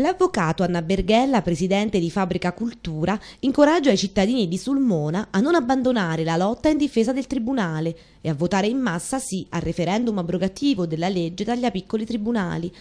L'avvocato Anna Berghella, presidente di Fabbrica Cultura, incoraggia i cittadini di Sulmona a non abbandonare la lotta in difesa del Tribunale e a votare in massa sì al referendum abrogativo della legge taglia piccoli tribunali,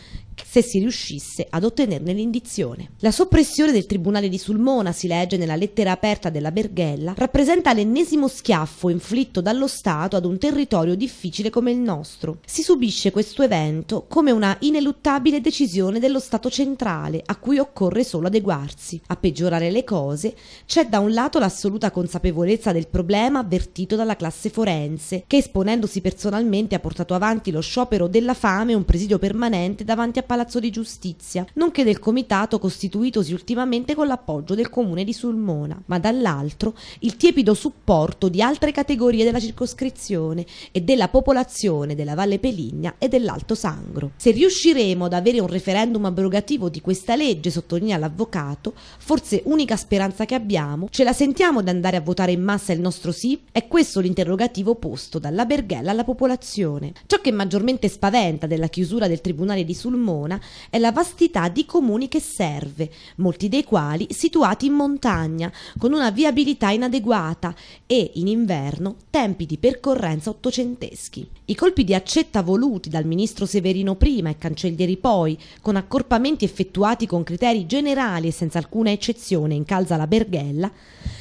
se si riuscisse ad ottenerne l'indizione. La soppressione del Tribunale di Sulmona, si legge nella lettera aperta della Berghella, rappresenta l'ennesimo schiaffo inflitto dallo Stato ad un territorio difficile come il nostro. Si subisce questo evento come una ineluttabile decisione dello Stato centrale reale a cui occorre solo adeguarsi. A peggiorare le cose c'è da un lato l'assoluta consapevolezza del problema avvertito dalla classe forense, che esponendosi personalmente ha portato avanti lo sciopero della fame e un presidio permanente davanti a Palazzo di Giustizia, nonché del comitato costituitosi ultimamente con l'appoggio del comune di Sulmona, ma dall'altro il tiepido supporto di altre categorie della circoscrizione e della popolazione della Valle Peligna e dell'Alto Sangro. Se riusciremo ad avere un referendum abrogativo di questo questa legge, sottolinea l'avvocato, forse unica speranza che abbiamo, ce la sentiamo di andare a votare in massa il nostro sì? È questo l'interrogativo posto dalla Berghella alla popolazione. Ciò che maggiormente spaventa della chiusura del Tribunale di Sulmona è la vastità di comuni che serve, molti dei quali situati in montagna, con una viabilità inadeguata e, in inverno, tempi di percorrenza ottocenteschi. I colpi di accetta voluti dal ministro Severino prima e Cancellieri poi, con accorpamenti effettuati effettuati con criteri generali e senza alcuna eccezione in Calza la Berghella,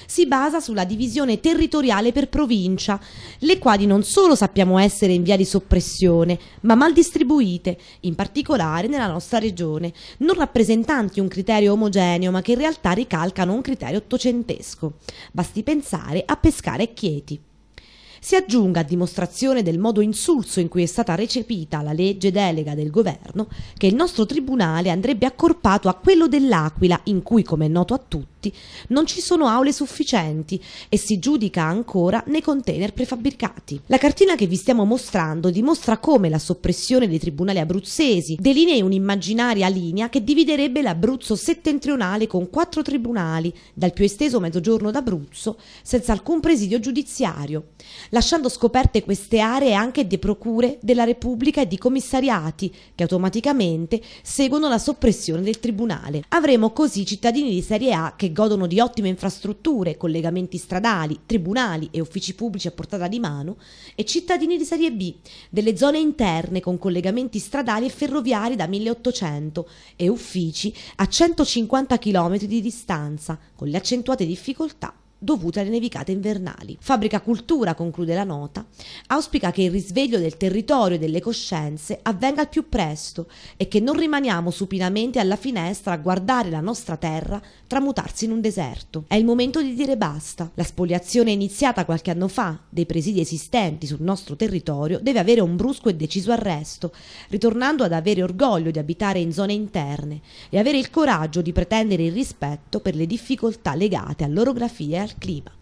si basa sulla divisione territoriale per provincia, le quali non solo sappiamo essere in via di soppressione, ma mal distribuite, in particolare nella nostra regione, non rappresentanti un criterio omogeneo, ma che in realtà ricalcano un criterio ottocentesco. Basti pensare a Pescara e Chieti si aggiunga a dimostrazione del modo insulso in cui è stata recepita la legge delega del governo che il nostro tribunale andrebbe accorpato a quello dell'Aquila in cui, come è noto a tutti, prodotti, non ci sono aule sufficienti e si giudica ancora nei container prefabbricati. La cartina che vi stiamo mostrando dimostra come la soppressione dei tribunali abruzzesi delinei un'immaginaria linea che dividerebbe l'Abruzzo settentrionale con quattro tribunali, dal più esteso mezzogiorno d'Abruzzo, senza alcun presidio giudiziario, lasciando scoperte queste aree anche di procure della Repubblica e di commissariati che automaticamente seguono la soppressione del tribunale. Avremo così cittadini di serie A che godono di ottime infrastrutture, collegamenti stradali, tribunali e uffici pubblici a portata di mano, e cittadini di serie B, delle zone interne con collegamenti stradali e ferroviari da 1800 e uffici a 150 km di distanza, con le accentuate difficoltà dovute alle nevicate invernali. Fabbrica Cultura, conclude la nota, auspica che il risveglio del territorio e delle coscienze avvenga al più presto e che non rimaniamo supinamente alla finestra a guardare la nostra terra tramutarsi in un deserto. È il momento di dire basta. La spoliazione iniziata qualche anno fa dei presidi esistenti sul nostro territorio deve avere un brusco e deciso arresto, ritornando ad avere orgoglio di abitare in zone interne e avere il coraggio di pretendere il rispetto per le difficoltà legate all'orografia e al clima.